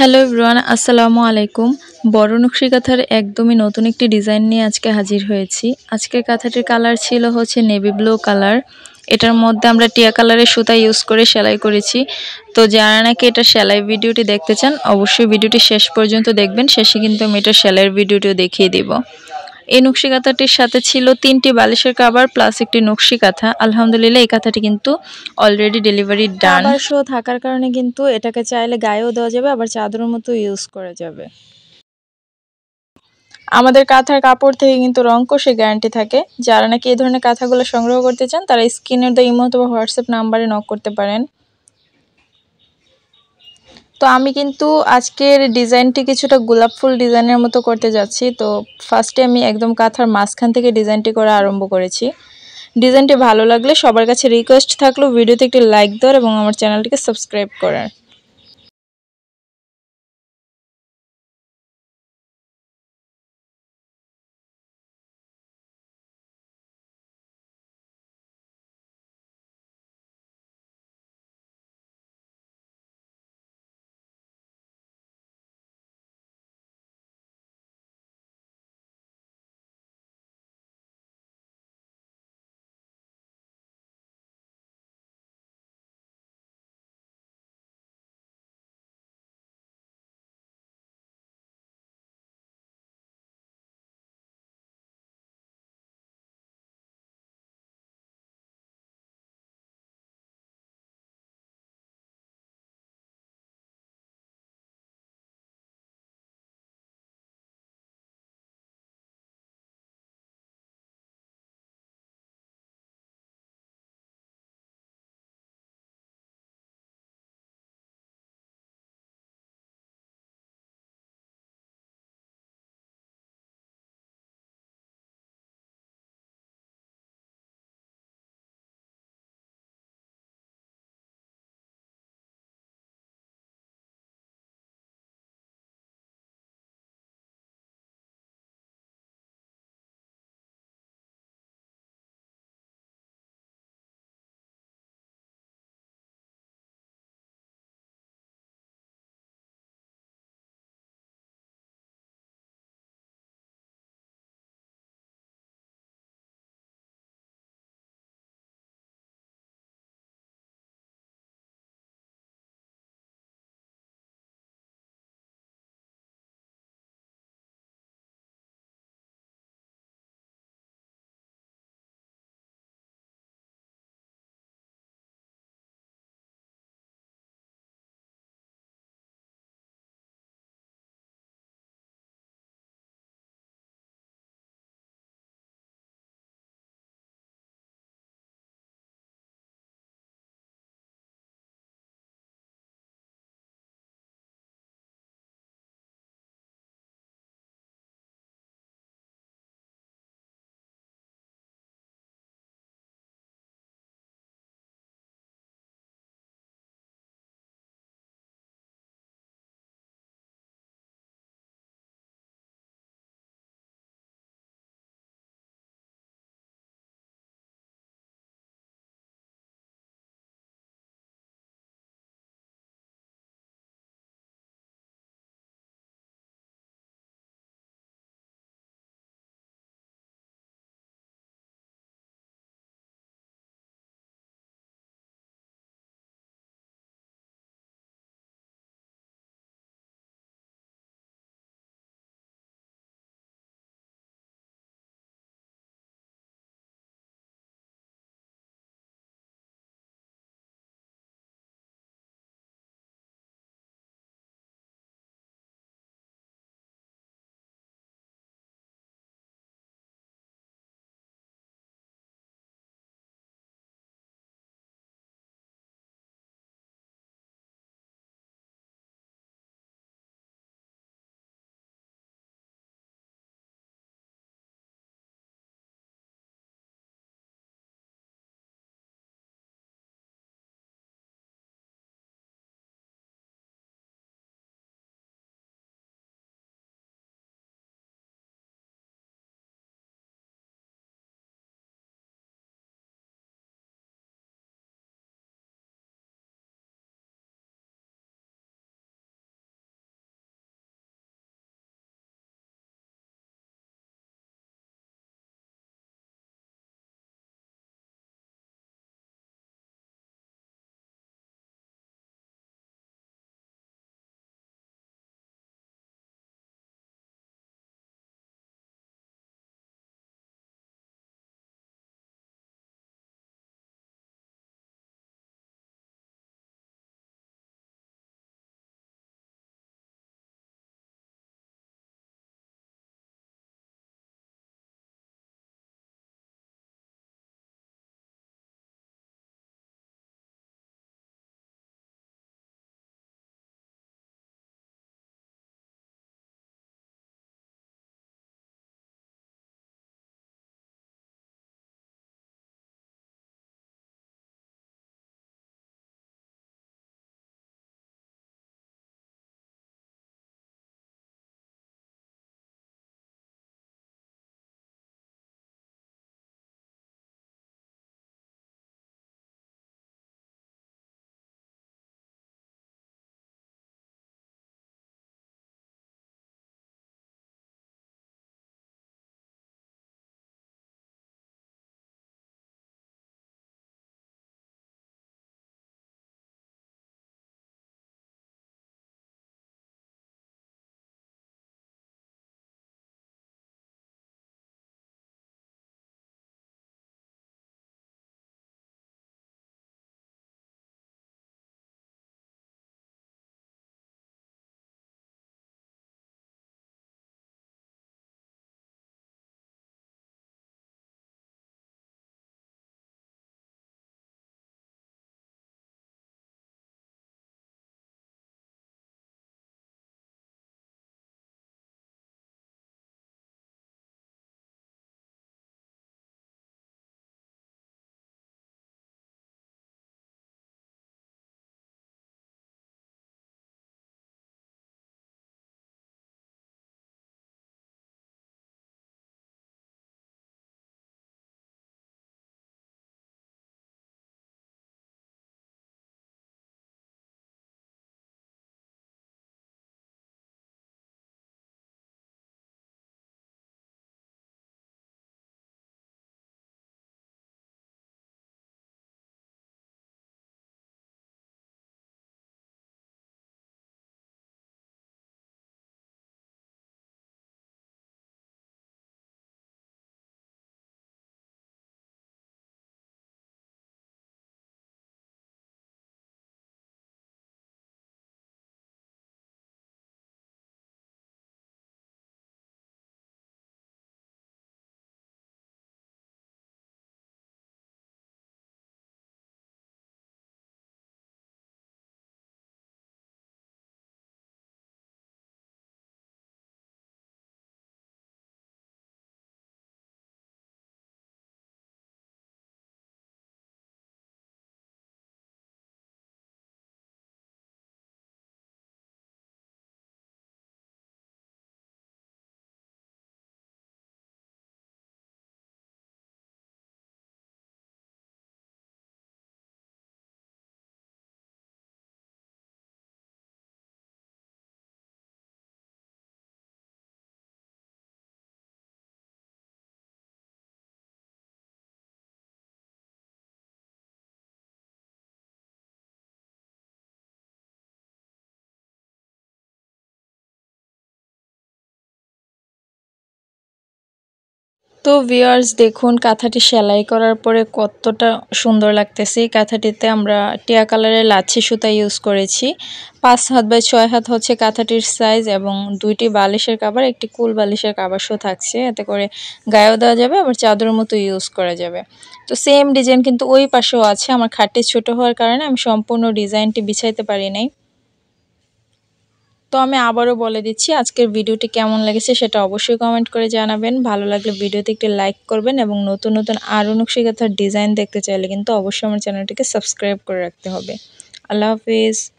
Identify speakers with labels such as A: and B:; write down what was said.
A: hello Ibran আসসালামু আলাইকুম বড় নকশি কাঁথার একদমই নতুন একটি ডিজাইন নিয়ে আজকে হাজির হয়েছি আজকের কাঁথাটির কালার ছিল হচ্ছে নেভি ব্লু কালার এটার মধ্যে আমরা টিয়া কালারের সুতা ইউজ করে সেলাই করেছি তো যারা নাকি এটা সেলাই ভিডিওটি দেখতে চান অবশ্যই ভিডিওটি শেষ পর্যন্ত দেখবেন শেষে কিন্তু আমি এটা সেলাইয়ের ভিডিওটিও দেখিয়ে দিব এই নকশি কাঁথাটির সাথে ছিল তিনটি বালিশের কাবার প্লাস একটি নকশি কাঁথা আলহামদুলিল্লাহ এই কাঁথাটি কিন্তু অলরেডি ডেলিভারি ডান শো থাকার কারণে কিন্তু এটাকে চাইলে গায়েও দেওয়া যাবে আবার চাদরের মতো ইউজ করা যাবে আমাদের কাঁথার কাপড় থেকে কিন্তু রং কষে গ্যারান্টি থাকে যারা নাকি এই ধরনের কাঁথাগুলো সংগ্রহ করতে চান তারা স্ক্রিনের দ্য ইমো অথবা হোয়াটসঅ্যাপ নাম্বারে নক করতে পারেন তো আমি কিন্তু আজকের ডিজাইনটি কিছুটা গোলাপ ফুল ডিজাইনের মতো করতে যাচ্ছি তো ফার্স্টে আমি একদম কাঁথার মাঝখান থেকে ডিজাইনটি করা আরম্ভ করেছি ডিজাইনটি ভালো লাগলে সবার কাছে রিকোয়েস্ট থাকলো ভিডিওতে একটি লাইক দেওয়ার এবং আমার চ্যানেলটিকে সাবস্ক্রাইব করার তো ভিউয়ার্স দেখুন কাঁথাটি সেলাই করার পরে কতটা সুন্দর লাগতেছে এই কাঁথাটিতে আমরা টিয়া কালারের লাচ্ছি সুতা ইউজ করেছি পাঁচ হাত বাই ছয় হাত হচ্ছে কাঁথাটির সাইজ এবং দুইটি বালিশের কাবার একটি কুল বালিশের কাবারও থাকছে এতে করে গায়েও দেওয়া যাবে আবার চাদরের মতো ইউজ করা যাবে তো সেম ডিজাইন কিন্তু ওই পাশেও আছে আমার খাটটি ছোট হওয়ার কারণে আমি সম্পূর্ণ ডিজাইনটি বিছাইতে পারি নাই তো আমি আবারও বলে দিচ্ছি আজকের ভিডিওটি কেমন লেগেছে সেটা অবশ্যই কমেন্ট করে জানাবেন ভালো লাগলে ভিডিওতে একটি লাইক করবেন এবং নতুন নতুন আরও নকশিকাথার ডিজাইন দেখতে চাইলে কিন্তু অবশ্যই আমার চ্যানেলটিকে সাবস্ক্রাইব করে রাখতে হবে আল্লাহ হাফিজ